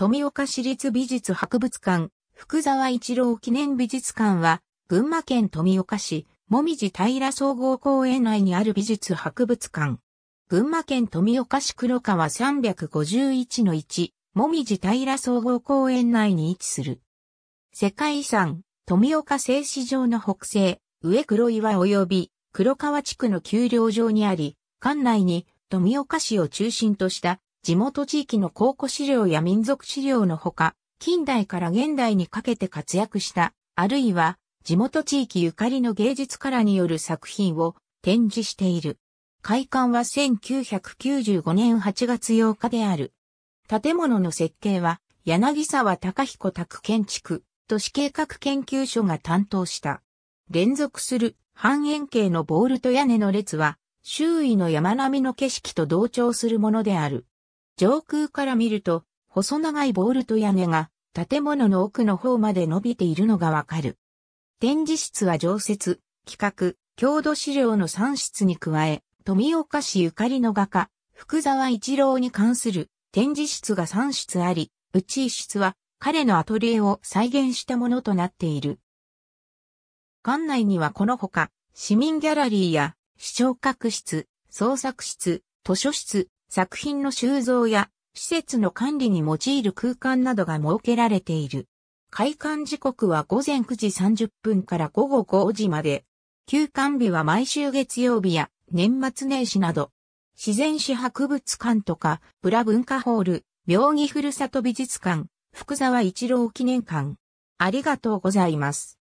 富岡市立美術博物館、福沢一郎記念美術館は、群馬県富岡市、もみじ平総合公園内にある美術博物館。群馬県富岡市黒川351の1、もみじ平総合公園内に位置する。世界遺産、富岡製糸場の北西、上黒岩及び黒川地区の丘陵上にあり、館内に富岡市を中心とした地元地域の考古資料や民族資料のほか、近代から現代にかけて活躍した、あるいは地元地域ゆかりの芸術家らによる作品を展示している。開館は1995年8月8日である。建物の設計は柳沢隆彦宅建築都市計画研究所が担当した。連続する半円形のボールと屋根の列は周囲の山並みの景色と同調するものである。上空から見ると、細長いボールと屋根が建物の奥の方まで伸びているのがわかる。展示室は常設、企画、郷土資料の3室に加え、富岡市ゆかりの画家、福沢一郎に関する展示室が3室あり、うち1室は彼のアトリエを再現したものとなっている。館内にはこのほか、市民ギャラリーや、視聴覚室、創作室、図書室、作品の収蔵や施設の管理に用いる空間などが設けられている。開館時刻は午前9時30分から午後5時まで。休館日は毎週月曜日や年末年始など。自然史博物館とか、プラ文化ホール、妙義ふるさと美術館、福沢一郎記念館。ありがとうございます。